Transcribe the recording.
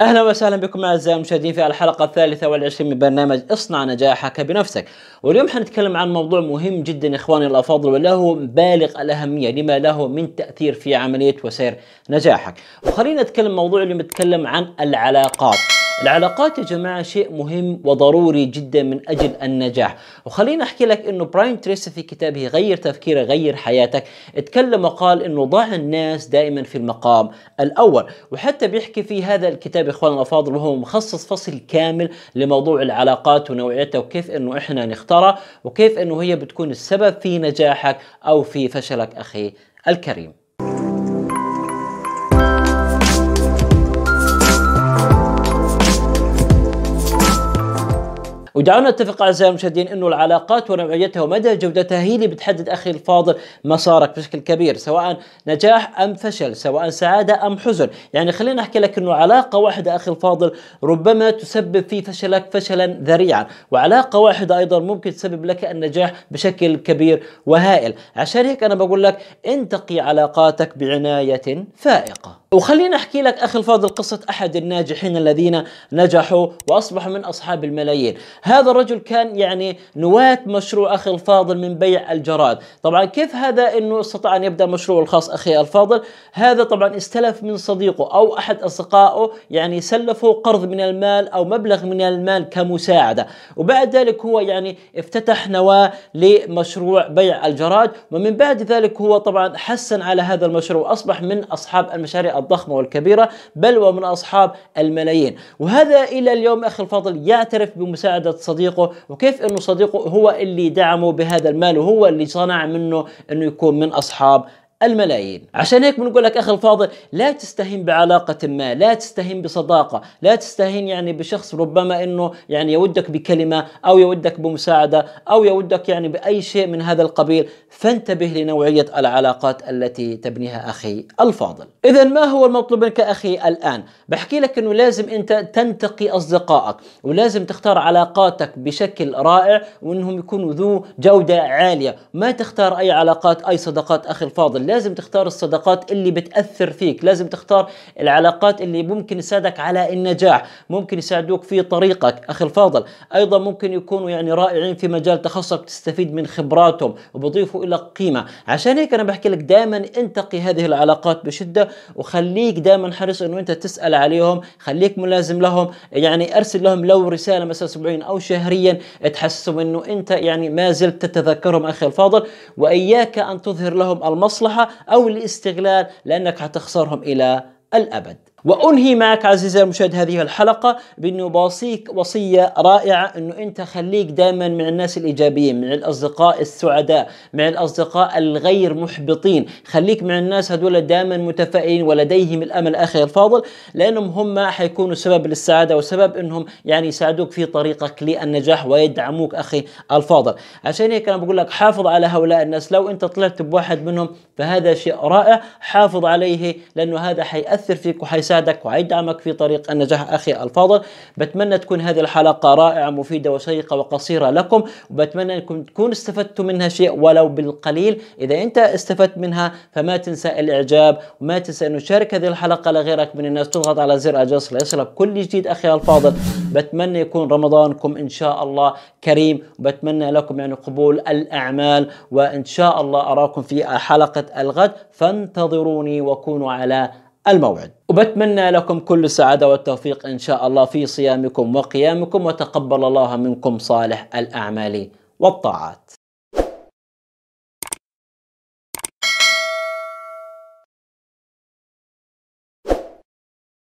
اهلا وسهلا بكم اعزائي المشاهدين في الحلقه الثالثه والعشرين من برنامج اصنع نجاحك بنفسك واليوم حنتكلم عن موضوع مهم جدا اخواني الافاضل وله بالغ الاهميه لما له من تاثير في عمليه وسير نجاحك وخلينا نتكلم موضوع اللي نتكلم عن العلاقات العلاقات يا جماعه شيء مهم وضروري جدا من اجل النجاح وخليني احكي لك انه براين تريسي في كتابه غير تفكيره غير حياتك اتكلم وقال انه ضع الناس دائما في المقام الاول وحتى بيحكي في هذا الكتاب اخواننا الافاضل وهو مخصص فصل كامل لموضوع العلاقات ونوعيتها وكيف انه احنا نختارها وكيف انه هي بتكون السبب في نجاحك او في فشلك اخي الكريم ودعونا نتفق اعزائي المشاهدين انه العلاقات ونوعيتها ومدى جودتها هي اللي بتحدد اخي الفاضل مسارك بشكل كبير سواء نجاح ام فشل سواء سعاده ام حزن يعني خلينا احكي لك انه علاقه واحده اخي الفاضل ربما تسبب في فشلك فشلا ذريعا وعلاقه واحده ايضا ممكن تسبب لك النجاح بشكل كبير وهائل عشان هيك انا بقول لك انتقي علاقاتك بعنايه فائقه وخليني احكي لك اخي الفاضل قصه احد الناجحين الذين نجحوا واصبحوا من اصحاب الملايين، هذا الرجل كان يعني نواه مشروع اخي الفاضل من بيع الجرائد، طبعا كيف هذا انه استطاع ان يبدا مشروعه الخاص اخي الفاضل؟ هذا طبعا استلف من صديقه او احد اصدقائه يعني سلفه قرض من المال او مبلغ من المال كمساعده، وبعد ذلك هو يعني افتتح نواه لمشروع بيع الجرائد، ومن بعد ذلك هو طبعا حسن على هذا المشروع واصبح من اصحاب المشاريع الضخمة والكبيرة بل ومن أصحاب الملايين وهذا إلى اليوم أخي الفاضل يعترف بمساعدة صديقه وكيف أنه صديقه هو اللي دعمه بهذا المال وهو اللي صنع منه أنه يكون من أصحاب الملايين عشان هيك بنقول لك أخي الفاضل لا تستهين بعلاقة ما لا تستهين بصداقة لا تستهين يعني بشخص ربما أنه يعني يودك بكلمة أو يودك بمساعدة أو يودك يعني بأي شيء من هذا القبيل فانتبه لنوعية العلاقات التي تبنيها أخي الفاضل إذا ما هو المطلوب منك أخي الآن بحكي لك أنه لازم أنت تنتقي أصدقائك ولازم تختار علاقاتك بشكل رائع وأنهم يكونوا ذو جودة عالية ما تختار أي علاقات أي صداقات أخي الفاضل لازم تختار الصداقات اللي بتأثر فيك لازم تختار العلاقات اللي ممكن يساعدك على النجاح ممكن يساعدوك في طريقك أخي الفاضل أيضا ممكن يكونوا يعني رائعين في مجال تخصصك تستفيد من خبراتهم وبضيفوا إلى قيمة عشان هيك أنا بحكي لك دائما انتقي هذه العلاقات بشدة وخليك دائما حريص أنه أنت تسأل عليهم خليك ملازم لهم يعني أرسل لهم لو رسالة مثلا اسبوعيا أو شهريا تحسهم أنه أنت يعني ما زلت تتذكرهم أخي الفاضل وإياك أن تظهر لهم المصلحة أو الاستغلال لأنك هتخسرهم إلى الأبد وانهي معك عزيزي المشاهد هذه الحلقه بانه بوصيك وصيه رائعه انه انت خليك دائما مع الناس الايجابيين، مع الاصدقاء السعداء، مع الاصدقاء الغير محبطين، خليك مع الناس هذول دائما متفائلين ولديهم الامل اخي الفاضل، لانهم هم حيكونوا سبب للسعاده وسبب انهم يعني يساعدوك في طريقك للنجاح ويدعموك اخي الفاضل، عشان هيك انا بقول لك حافظ على هؤلاء الناس، لو انت طلعت بواحد منهم فهذا شيء رائع، حافظ عليه لانه هذا حيأثر فيك وحيساعدك يساعدك ويدعمك في طريق النجاح أخي الفاضل بتمنى تكون هذه الحلقة رائعة مفيدة وشيقة وقصيرة لكم وبتمنى أنكم تكونوا استفدتوا منها شيء ولو بالقليل إذا أنت استفدت منها فما تنسى الإعجاب وما تنسى أن تشارك هذه الحلقة لغيرك من الناس تضغط على زر الجرس ليصلك كل جديد أخي الفاضل بتمنى يكون رمضانكم إن شاء الله كريم وبتمنى لكم يعني قبول الأعمال وإن شاء الله أراكم في حلقة الغد فانتظروني وكونوا على الموعد وبتمنى لكم كل السعادة والتوفيق إن شاء الله في صيامكم وقيامكم وتقبل الله منكم صالح الأعمال والطاعات